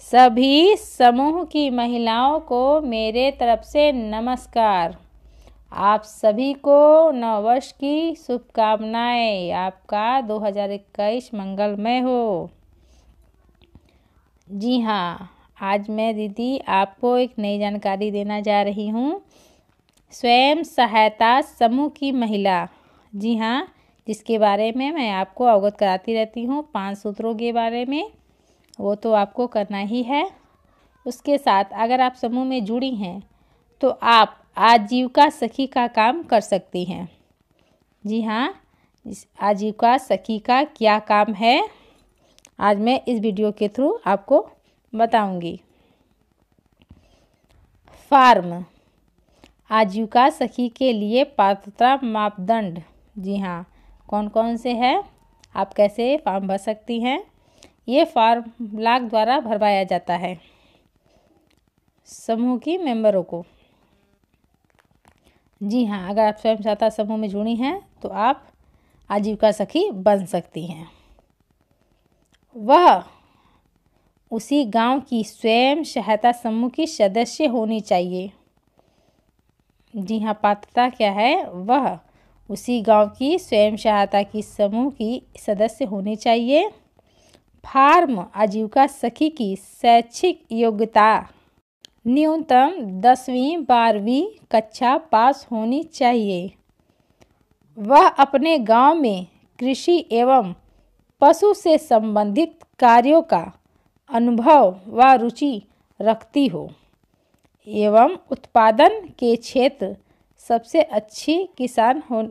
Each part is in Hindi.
सभी समूह की महिलाओं को मेरे तरफ से नमस्कार आप सभी को नववर्ष की शुभकामनाएं आपका 2021 मंगलमय हो जी हाँ आज मैं दीदी आपको एक नई जानकारी देना जा रही हूँ स्वयं सहायता समूह की महिला जी हाँ जिसके बारे में मैं आपको अवगत कराती रहती हूँ पांच सूत्रों के बारे में वो तो आपको करना ही है उसके साथ अगर आप समूह में जुड़ी हैं तो आप आजीविका सखी का काम कर सकती हैं जी हाँ आजीविका सखी का क्या काम है आज मैं इस वीडियो के थ्रू आपको बताऊंगी फार्म आजीविका सखी के लिए पात्रता मापदंड जी हाँ कौन कौन से हैं आप कैसे फार्म भर सकती हैं ये फॉर्म ब्लॉक द्वारा भरवाया जाता है समूह की मेंबरों को जी हाँ अगर आप स्वयं सहायता समूह में जुड़ी हैं तो आप आजीविका सखी बन सकती हैं वह उसी गांव की स्वयं सहायता समूह की सदस्य होनी चाहिए जी हाँ पात्रता क्या है वह उसी गांव की स्वयं सहायता की समूह की सदस्य होनी चाहिए फार्म आजीविका सखी की शैक्षिक योग्यता न्यूनतम दसवीं बारहवीं कक्षा पास होनी चाहिए वह अपने गांव में कृषि एवं पशु से संबंधित कार्यों का अनुभव व रुचि रखती हो एवं उत्पादन के क्षेत्र सबसे अच्छी किसान हो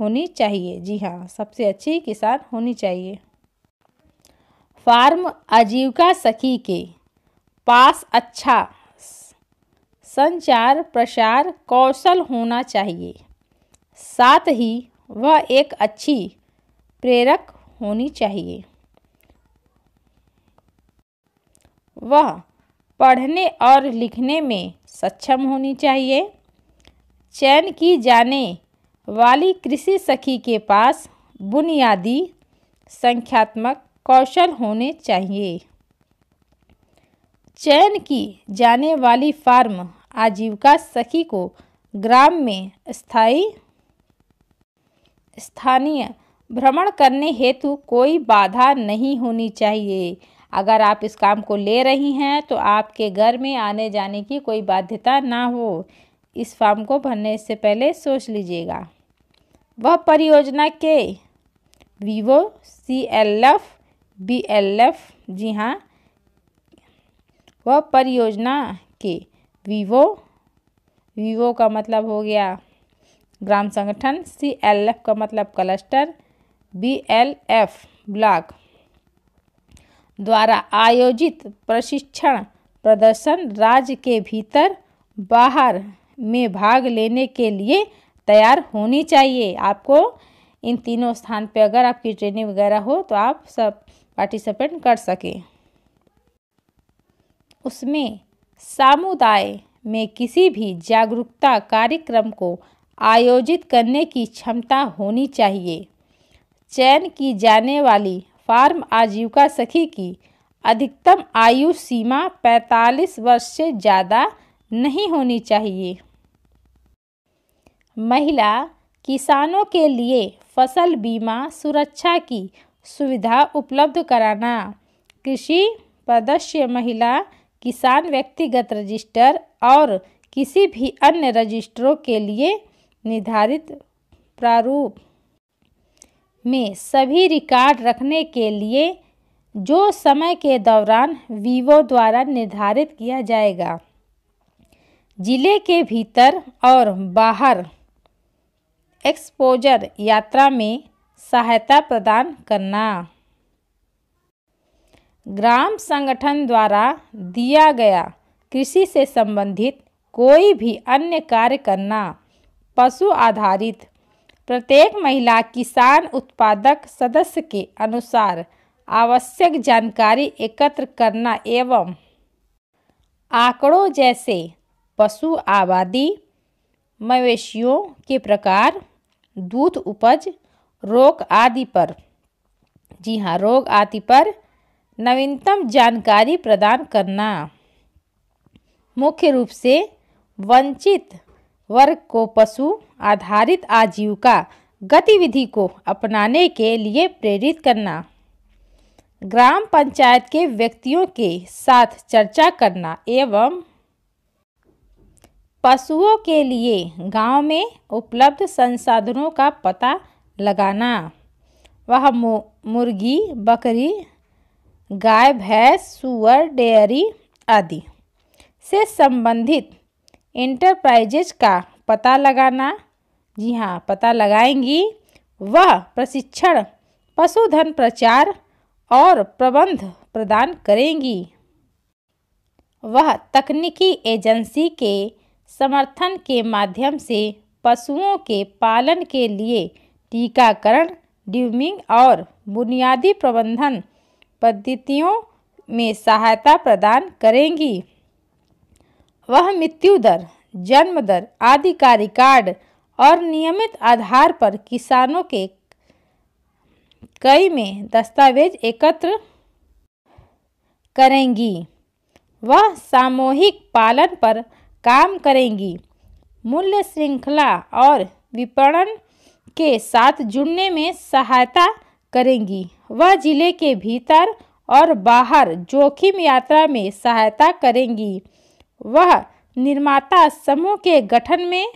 होनी चाहिए जी हाँ सबसे अच्छी किसान होनी चाहिए फार्म आजीविका सखी के पास अच्छा संचार प्रसार कौशल होना चाहिए साथ ही वह एक अच्छी प्रेरक होनी चाहिए वह पढ़ने और लिखने में सक्षम होनी चाहिए चयन की जाने वाली कृषि सखी के पास बुनियादी संख्यात्मक कौशल होने चाहिए चयन की जाने वाली फार्म आजीविका सखी को ग्राम में स्थायी स्थानीय भ्रमण करने हेतु कोई बाधा नहीं होनी चाहिए अगर आप इस काम को ले रही हैं तो आपके घर में आने जाने की कोई बाध्यता ना हो इस फॉर्म को भरने से पहले सोच लीजिएगा वह परियोजना के वीवो C L F B L F जी हाँ वह परियोजना के वीवो वीवो का मतलब हो गया ग्राम संगठन सी एल एफ का मतलब cluster B L F block द्वारा आयोजित प्रशिक्षण प्रदर्शन राज्य के भीतर बाहर में भाग लेने के लिए तैयार होनी चाहिए आपको इन तीनों स्थान पे अगर आपकी ट्रेनिंग वगैरह हो तो आप सब पार्टिसिपेट कर सके उसमें समुदाय में किसी भी जागरूकता कार्यक्रम को आयोजित करने की क्षमता होनी चाहिए चयन की जाने वाली फार्म आजीविका सखी की अधिकतम आयु सीमा 45 वर्ष से ज़्यादा नहीं होनी चाहिए महिला किसानों के लिए फसल बीमा सुरक्षा की सुविधा उपलब्ध कराना कृषि पदस्य महिला किसान व्यक्तिगत रजिस्टर और किसी भी अन्य रजिस्टरों के लिए निर्धारित प्रारूप में सभी रिकॉर्ड रखने के लिए जो समय के दौरान वीवो द्वारा निर्धारित किया जाएगा जिले के भीतर और बाहर एक्सपोजर यात्रा में सहायता प्रदान करना ग्राम संगठन द्वारा दिया गया कृषि से संबंधित कोई भी अन्य कार्य करना पशु आधारित प्रत्येक महिला किसान उत्पादक सदस्य के अनुसार आवश्यक जानकारी एकत्र करना एवं आंकड़ों जैसे पशु आबादी मवेशियों के प्रकार दूध उपज रोग आदि पर जी हाँ रोग आदि पर नवीनतम जानकारी प्रदान करना मुख्य रूप से वंचित वर्ग को पशु आधारित आजीविका गतिविधि को अपनाने के लिए प्रेरित करना ग्राम पंचायत के व्यक्तियों के साथ चर्चा करना एवं पशुओं के लिए गांव में उपलब्ध संसाधनों का पता लगाना वह मुर्गी बकरी गाय भैंस सुअर डेयरी आदि से संबंधित इंटरप्राइजेज का पता लगाना जी हाँ पता लगाएंगी वह प्रशिक्षण पशुधन प्रचार और प्रबंध प्रदान करेंगी वह तकनीकी एजेंसी के समर्थन के माध्यम से पशुओं के पालन के लिए टीकाकरण ड्यूमिंग और बुनियादी प्रबंधन पद्धतियों में सहायता प्रदान करेंगी वह मृत्यु दर जन्म दर आदि का रिकॉर्ड और नियमित आधार पर किसानों के कई में दस्तावेज एकत्र करेंगी वह सामूहिक पालन पर काम करेंगी मूल्य श्रृंखला और विपणन के साथ जुड़ने में सहायता करेंगी वह जिले के भीतर और बाहर जोखिम यात्रा में सहायता करेंगी वह निर्माता समूह के गठन में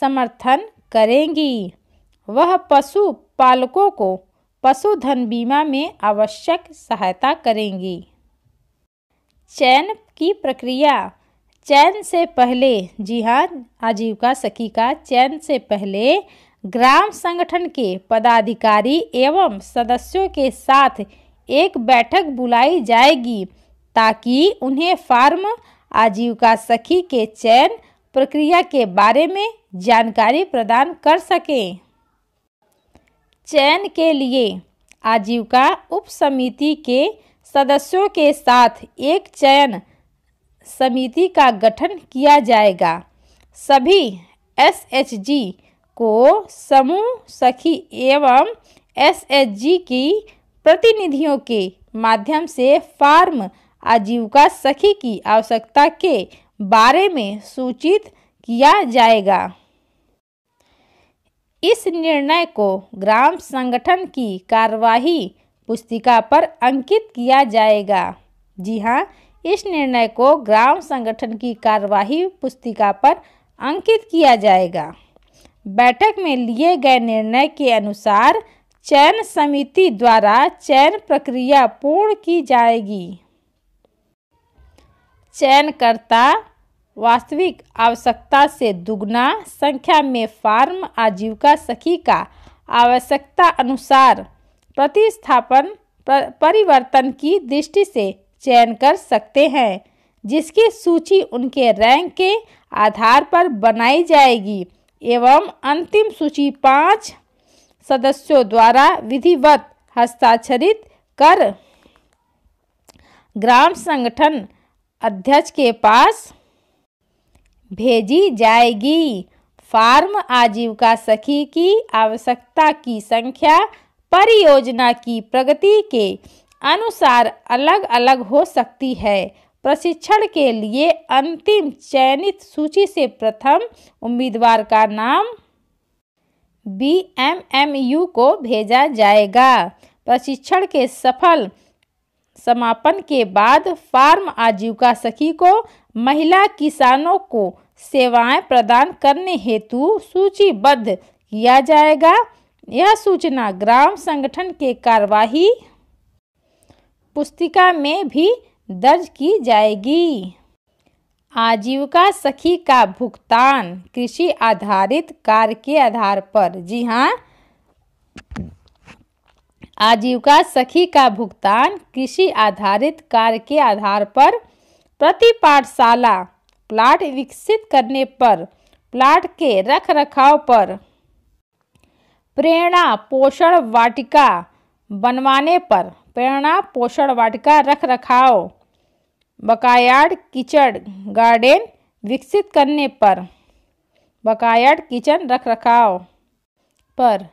समर्थन करेंगी वह पशु पालकों को पशुधन बीमा में आवश्यक सहायता करेंगी चयन की प्रक्रिया चयन से पहले जी हाँ आजीविका सखी का चयन से पहले ग्राम संगठन के पदाधिकारी एवं सदस्यों के साथ एक बैठक बुलाई जाएगी ताकि उन्हें फार्म आजीविका सखी के चयन प्रक्रिया के बारे में जानकारी प्रदान कर सकें चयन के लिए आजीविका उप समिति के सदस्यों के साथ एक चयन समिति का गठन किया जाएगा सभी जी को समूह सखी एवं एसएचजी की प्रतिनिधियों के माध्यम से फार्म आजीविका सखी की आवश्यकता के बारे में सूचित किया जाएगा इस निर्णय को ग्राम संगठन की कार्यवाही पुस्तिका पर अंकित किया जाएगा जी हाँ इस निर्णय को ग्राम संगठन की कार्यवाही पुस्तिका पर अंकित किया जाएगा बैठक में लिए गए निर्णय के अनुसार चयन समिति द्वारा चयन प्रक्रिया पूर्ण की जाएगी चयनकर्ता वास्तविक आवश्यकता से दुगना संख्या में फार्म आजीविका सखी का आवश्यकता अनुसार प्रतिस्थापन परिवर्तन की दृष्टि से चयन कर सकते हैं जिसकी सूची उनके रैंक के आधार पर बनाई जाएगी एवं अंतिम सूची पाँच सदस्यों द्वारा विधिवत हस्ताक्षरित कर ग्राम संगठन अध्यक्ष के पास भेजी जाएगी फार्म आजीविका सखी की आवश्यकता की संख्या परियोजना की प्रगति के अनुसार अलग अलग हो सकती है प्रशिक्षण के लिए अंतिम चयनित सूची से प्रथम उम्मीदवार का नाम बी एम एम यू को भेजा जाएगा प्रशिक्षण के सफल समापन के बाद फार्म आजीविका सखी को महिला किसानों को सेवाएं प्रदान करने हेतु सूचीबद्ध किया जाएगा यह सूचना ग्राम संगठन के कार्यवाही पुस्तिका में भी दर्ज की जाएगी आजीविका सखी का भुगतान कृषि आधारित कार्य के आधार पर जी हाँ आजीविका सखी का भुगतान कृषि आधारित कार्य के आधार पर प्रति पाठशाला प्लाट विकसित करने पर प्लाट के रख रखाव पर प्रेरणा पोषण वाटिका बनवाने पर प्रेरणा पोषण वाटिका रख रखाव बकायाड किचड़ गार्डन विकसित करने पर बकायाड किचन रख रखाव पर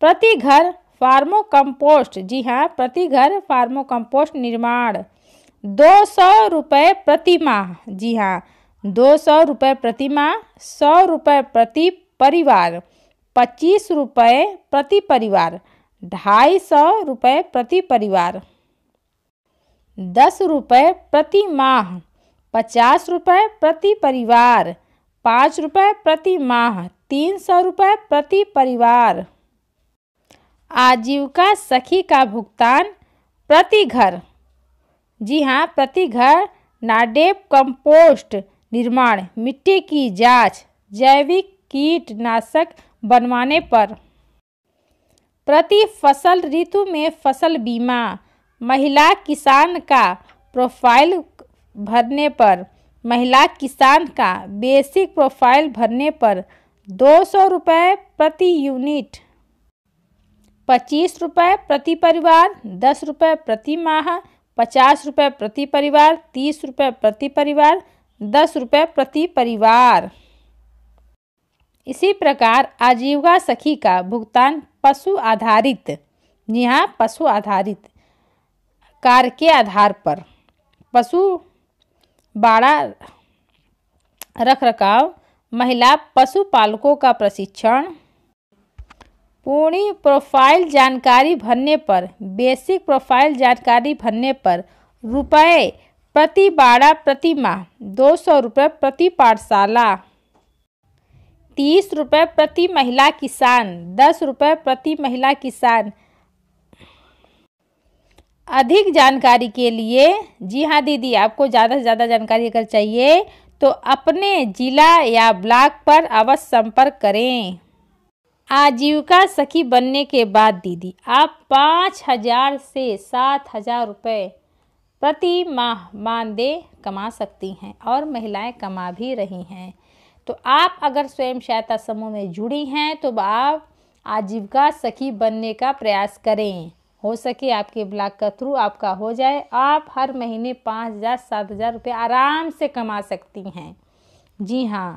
प्रति घर फार्मो कंपोस्ट जी हाँ प्रति घर फार्मो कंपोस्ट निर्माण दो सौ रुपये प्रति माह जी हाँ दो सौ रुपये प्रति माह सौ रुपये प्रति परिवार पच्चीस रुपये प्रति परिवार ढाई सौ रुपये प्रति परिवार दस रुपये प्रति माह पचास रुपये प्रति परिवार पाँच रुपये प्रति माह तीन सौ रुपये प्रति परिवार आजीविका सखी का भुगतान प्रति घर जी हाँ प्रति घर नाडेप कंपोस्ट निर्माण मिट्टी की जांच जैविक कीटनाशक बनवाने पर प्रति फसल ऋतु में फसल बीमा महिला किसान का प्रोफाइल भरने पर महिला किसान का बेसिक प्रोफाइल भरने पर दो सौ रुपये प्रति यूनिट पच्चीस रुपये प्रति परिवार दस रुपये प्रति माह पचास रुपये प्रति परिवार तीस रुपये प्रति परिवार दस रुपये प्रति परिवार इसी प्रकार आजीविका सखी का भुगतान पशु आधारित यहाँ पशु आधारित कार्य के आधार पर पशु बाड़ा रख रखाव महिला पशुपालकों का प्रशिक्षण पूरी प्रोफाइल जानकारी भरने पर बेसिक प्रोफाइल जानकारी भरने पर रुपये प्रति बाड़ा प्रति माह दो सौ रुपये प्रति पाठशाला तीस रुपये प्रति महिला किसान दस रुपये प्रति महिला किसान अधिक जानकारी के लिए जी हाँ दीदी आपको ज़्यादा से ज़्यादा जानकारी अगर चाहिए तो अपने ज़िला या ब्लॉक पर अवश्य संपर्क करें आजीविका सखी बनने के बाद दीदी आप पाँच हज़ार से सात हज़ार रुपये प्रति माह मानदेय कमा सकती हैं और महिलाएं कमा भी रही हैं तो आप अगर स्वयं सहायता समूह में जुड़ी हैं तो आप आजीविका सखी बनने का प्रयास करें हो सके आपके ब्लॉग का थ्रू आपका हो जाए आप हर महीने पाँच हज़ार सात हज़ार रुपये आराम से कमा सकती हैं जी हाँ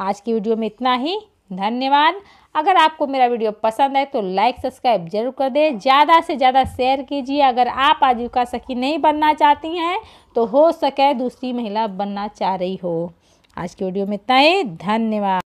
आज की वीडियो में इतना ही धन्यवाद अगर आपको मेरा वीडियो पसंद है तो लाइक सब्सक्राइब जरूर कर दें ज़्यादा से ज़्यादा शेयर कीजिए अगर आप आजीविका सखी नहीं बनना चाहती हैं तो हो सके दूसरी महिला बनना चाह रही हो आज के वीडियो में तय धन्यवाद